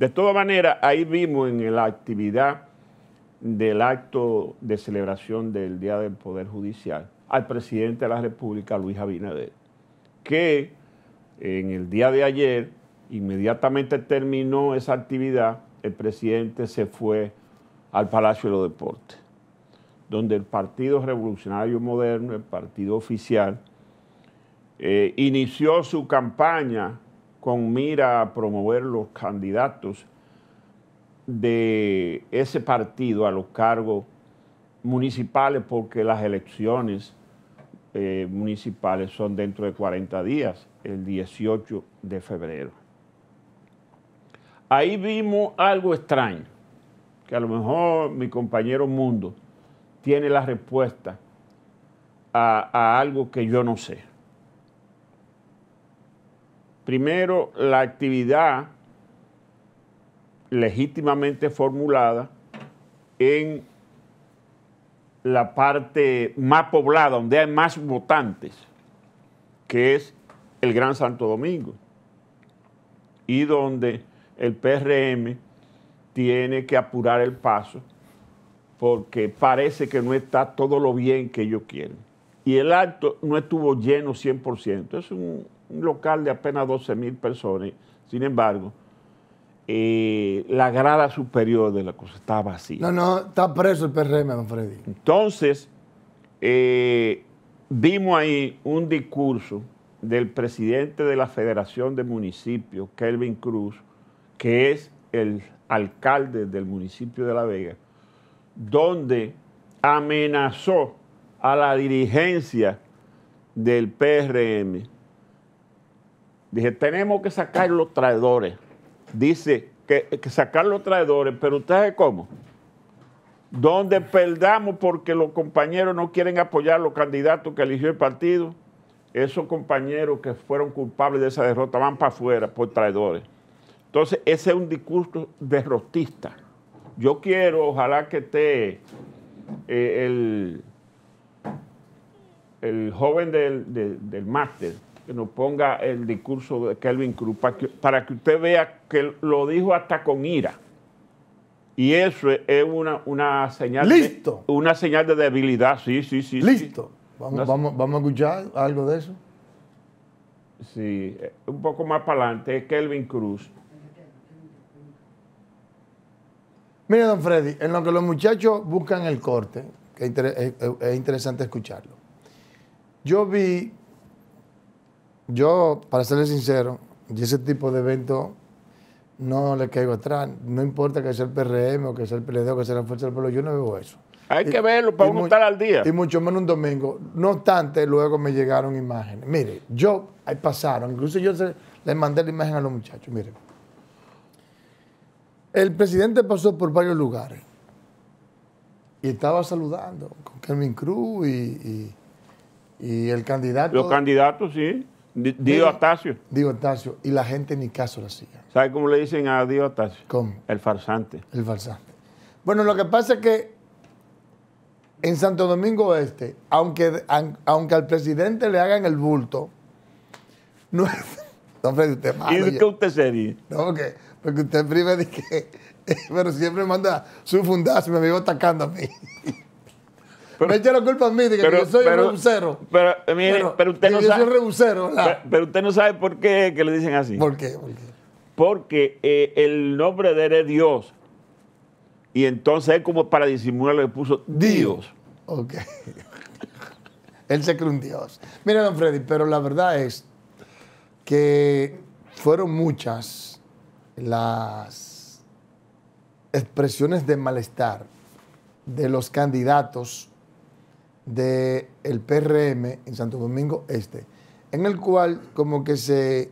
De todas maneras, ahí vimos en la actividad del acto de celebración del Día del Poder Judicial al presidente de la República, Luis Abinader, que en el día de ayer, inmediatamente terminó esa actividad, el presidente se fue al Palacio de los Deportes, donde el Partido Revolucionario Moderno, el partido oficial, eh, inició su campaña con mira a promover los candidatos de ese partido a los cargos municipales porque las elecciones eh, municipales son dentro de 40 días, el 18 de febrero. Ahí vimos algo extraño, que a lo mejor mi compañero Mundo tiene la respuesta a algo que yo no sé. Primero, la actividad legítimamente formulada en la parte más poblada, donde hay más votantes, que es el Gran Santo Domingo, y donde el PRM tiene que apurar el paso porque parece que no está todo lo bien que ellos quieren. Y el acto no estuvo lleno 100%. Es un, un local de apenas 12 mil personas. Sin embargo, eh, la grada superior de la cosa estaba vacía. No, no, está preso el PRM, don Freddy. Entonces, vimos eh, ahí un discurso del presidente de la Federación de Municipios, Kelvin Cruz, que es el alcalde del municipio de La Vega, donde amenazó a la dirigencia del PRM Dije, tenemos que sacar los traidores. Dice que, sacar los traidores, pero ¿ustedes cómo? Donde perdamos porque los compañeros no quieren apoyar los candidatos que eligió el partido, esos compañeros que fueron culpables de esa derrota van para afuera por traidores. Entonces, ese es un discurso derrotista. Yo quiero, ojalá que esté eh, el, joven del máster, que nos ponga el discurso de Kelvin Cruz para que, usted vea que lo dijo hasta con ira. Y eso es una, una señal. Listo. una señal de debilidad, sí, sí, sí. Listo. Vamos, vamos, a escuchar algo de eso. Sí, eh, un poco más para adelante, Kelvin Cruz. Mire, don Freddy, en lo que los muchachos buscan el corte, que es interesante escucharlo. Yo vi yo, para serles sincero, y ese tipo de evento no le caigo atrás. No importa que sea el PRM o que sea el PLD o que sea la Fuerza del Pueblo, yo no veo eso. Hay que verlo para uno estar al día. Y mucho menos un domingo. No obstante, luego me llegaron imágenes. Mire, yo, ahí pasaron. Incluso yo les mandé la imagen a los muchachos. Mire, el presidente pasó por varios lugares y estaba saludando con Kelvin Cruz y el candidato. Los candidatos, sí. Dio, Astacio. Dio Y la gente ni caso la hacía. ¿Sabe cómo le dicen a Dio Astacio? ¿Cómo? El farsante. El farsante. Bueno, lo que pasa es que en Santo Domingo Oeste, aunque, aunque al presidente le hagan el bulto, no es. No, Freddy, usted malo. ¿Y de qué usted sería? No, porque, porque usted prima de que. Pero siempre manda su fundazo, me vivo atacando a mí. pero, me echa la culpa a mí de que, yo soy rebusero. Pero, eh, mire, pero, usted no yo sabe. Soy rebusero, pero, usted no sabe por qué le dicen así. ¿Por qué? Porque eh, el nombre de él es Dios. Y entonces es como para disimularlo le puso Dios. Ok. él se cree un Dios. Mira, don Freddy, pero la verdad es que fueron muchas las expresiones de malestar de los candidatos del el PRM en Santo Domingo Este, en el cual como que se,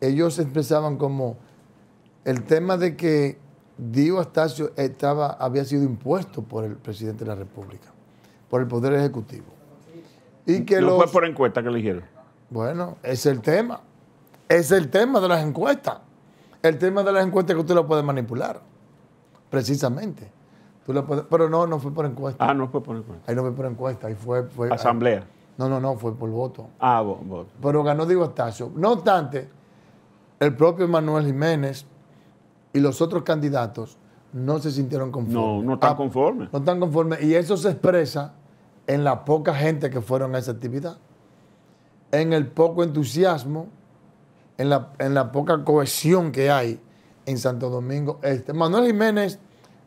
ellos expresaban como el tema de que Dio Astacio estaba, había sido impuesto por el presidente de la República, por el Poder Ejecutivo. Y que los, fue por encuesta que eligieron. Bueno, es el tema. Es el tema de las encuestas. El tema de las encuestas que usted lo puede manipular, precisamente pero no, no fue por encuesta. Ah, no fue por encuesta. Ahí no fue por encuesta, ahí fue... Asamblea. Ah, no, no, no, fue por voto. Ah, voto. pero ganó Diego Estacio. No obstante, el propio Manuel Jiménez y los otros candidatos no se sintieron conformes. No, no están ah, conformes. no están conformes. Y eso se expresa en la poca gente que fueron a esa actividad, en el poco entusiasmo, en la, en la poca cohesión que hay en Santo Domingo Este. Manuel Jiménez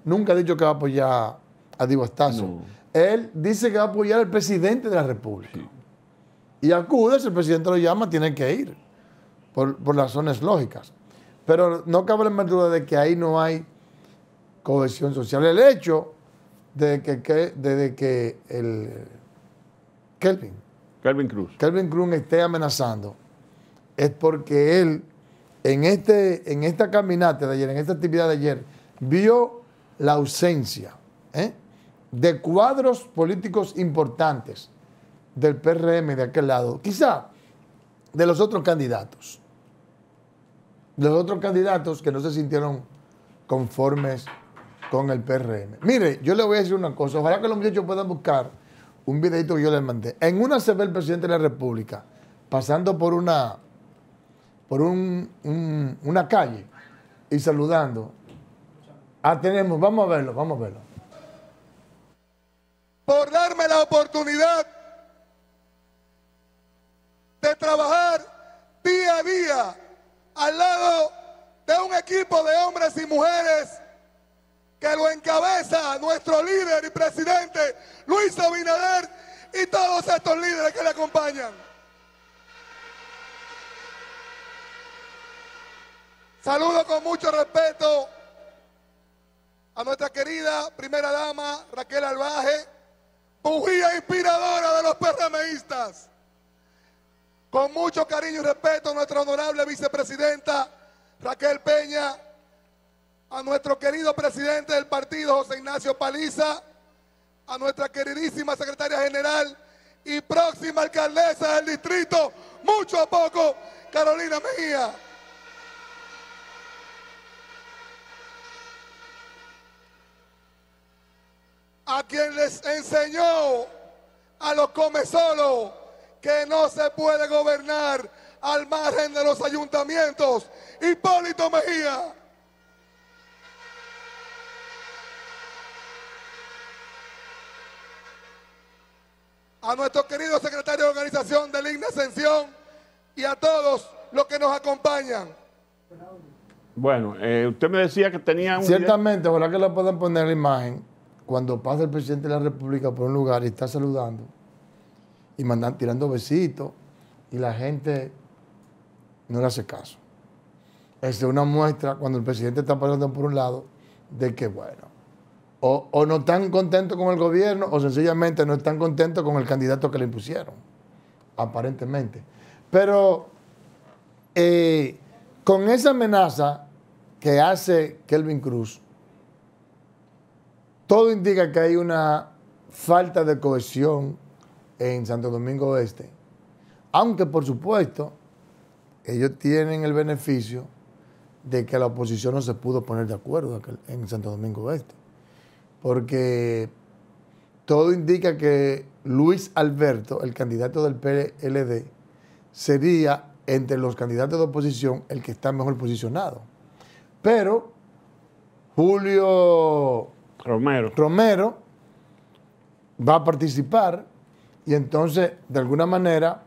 nunca ha dicho que va a apoyar a Diego Él dice que va a apoyar al presidente de la República. Y acude, si el presidente lo llama, tiene que ir, por, razones lógicas. Pero no cabe la duda de que ahí no hay cohesión social. El hecho de que, que el Kelvin, Kelvin Cruz. Kelvin Cruz esté amenazando es porque él en, este, en esta caminata de ayer, en esta actividad de ayer, vio la ausencia ¿eh? de cuadros políticos importantes del PRM de aquel lado, quizá de los otros candidatos, de los otros candidatos que no se sintieron conformes con el PRM. Mire, yo le voy a decir una cosa, ojalá que los muchachos puedan buscar un videito que yo les mandé. En una se ve el presidente de la República pasando por una por una calle y saludando Ah, tenemos, vamos a verlo, vamos a verlo. Por darme la oportunidad de trabajar día a día al lado de un equipo de hombres y mujeres que lo encabeza nuestro líder y presidente Luis Abinader y todos estos líderes que le acompañan. Saludo con mucho respeto a nuestra querida primera dama Raquel Albaje, bujía inspiradora de los PRMistas. Con mucho cariño y respeto a nuestra honorable vicepresidenta Raquel Peña, a nuestro querido presidente del partido José Ignacio Paliza, a nuestra queridísima secretaria general y próxima alcaldesa del distrito, mucho a poco, Carolina Mejía. a quien les enseñó a los come solo que no se puede gobernar al margen de los ayuntamientos. Hipólito Mejía. A nuestro querido secretario de organización de Ligna Ascensión y a todos los que nos acompañan. Bueno, eh, usted me decía que tenía un... Ciertamente, ojalá que le puedan poner la imagen cuando pasa el presidente de la República por un lugar y está saludando y mandan tirando besitos y la gente no le hace caso. Es una muestra cuando el presidente está pasando por un lado de que, bueno, o, no están contentos con el gobierno o sencillamente no están contentos con el candidato que le impusieron, aparentemente. Pero eh, con esa amenaza que hace Kelvin Cruz, todo indica que hay una falta de cohesión en Santo Domingo Oeste. aunque por supuesto ellos tienen el beneficio de que la oposición no se pudo poner de acuerdo en Santo Domingo Oeste. porque todo indica que Luis Alberto, el candidato del PLD, sería entre los candidatos de oposición el que está mejor posicionado. Pero Julio Romero. Romero va a participar y entonces, de alguna manera,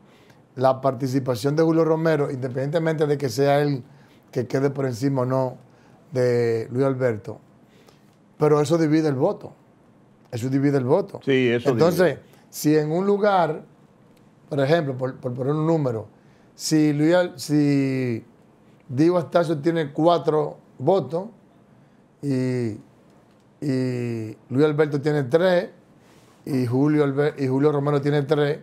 la participación de Julio Romero, independientemente de que sea él que quede por encima o no de Luis Alberto, pero eso divide el voto. Eso divide el voto. Sí, eso Entonces, si en un lugar, por ejemplo, por, poner un número, si, Luis, si Diego Astacio tiene cuatro votos y y Luis Alberto tiene tres y Julio, y Julio Romero tiene tres.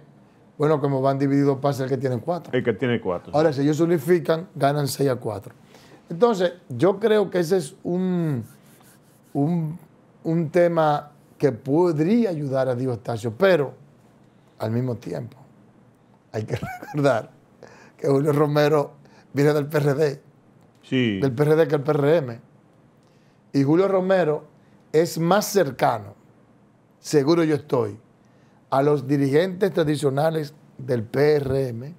Bueno, como van divididos pasa el que tiene cuatro. El que tiene cuatro. Ahora, si ellos unifican, ganan 6 a cuatro. Entonces, yo creo que ese es un, un, un tema que podría ayudar a Dios Estacio, pero al mismo tiempo hay que recordar que Julio Romero viene del PRD. Sí. Del PRD que el PRM. Y Julio Romero es más cercano, seguro yo estoy, a los dirigentes tradicionales del PRM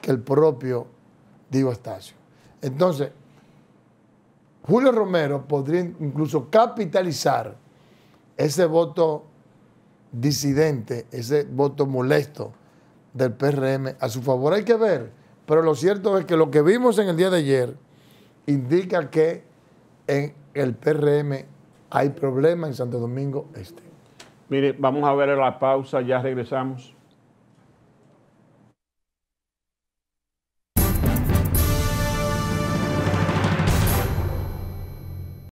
que el propio Diego Astacio. Entonces, Julio Romero podría incluso capitalizar ese voto disidente, ese voto molesto del PRM a su favor. Hay que ver, pero lo cierto es que lo que vimos en el día de ayer indica que en el PRM hay problema en Santo Domingo Este. Mire, vamos a ver la pausa, ya regresamos.